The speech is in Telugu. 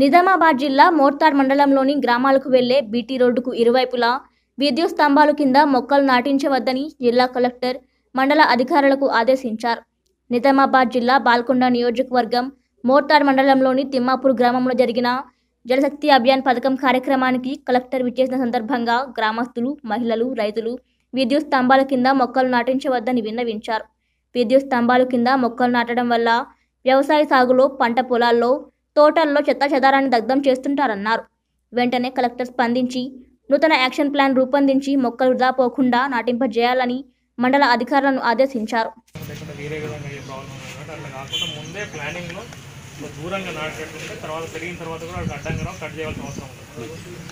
నిజామాబాద్ జిల్లా మోర్తార్ మండలంలోని గ్రామాలకు వెళ్లే బీటీ రోడ్డుకు ఇరువైపులా విద్యుత్ స్తంభాలు కింద మొక్కలు నాటించవద్దని జిల్లా కలెక్టర్ మండల అధికారులకు ఆదేశించారు నిజామాబాద్ జిల్లా బాల్కొండ నియోజకవర్గం మోర్తార్ మండలంలోని తిమ్మాపూర్ గ్రామంలో జరిగిన జలశక్తి అభియాన్ పథకం కార్యక్రమానికి కలెక్టర్ విచ్చేసిన సందర్భంగా గ్రామస్తులు మహిళలు రైతులు విద్యుత్ స్తంభాల కింద మొక్కలు నాటించవద్దని విన్నవించారు విద్యుత్ స్తంభాల కింద మొక్కలు నాటడం వల్ల వ్యవసాయ సాగులో పంట పొలాల్లో తోటల్లో చెత్త చెదారాన్ని దగ్ధం చేస్తుంటారన్నారు వెంటనే కలెక్టర్ స్పందించి నూతన యాక్షన్ ప్లాన్ రూపొందించి మొక్కలు వృధా పోకుండా నాటింపజేయాలని మండల అధికారులను ఆదేశించారు దూరంగా తర్వాత పెరిగిన తర్వాత కూడా అడ్డంగా కట్ చేయాల్సిన అవసరం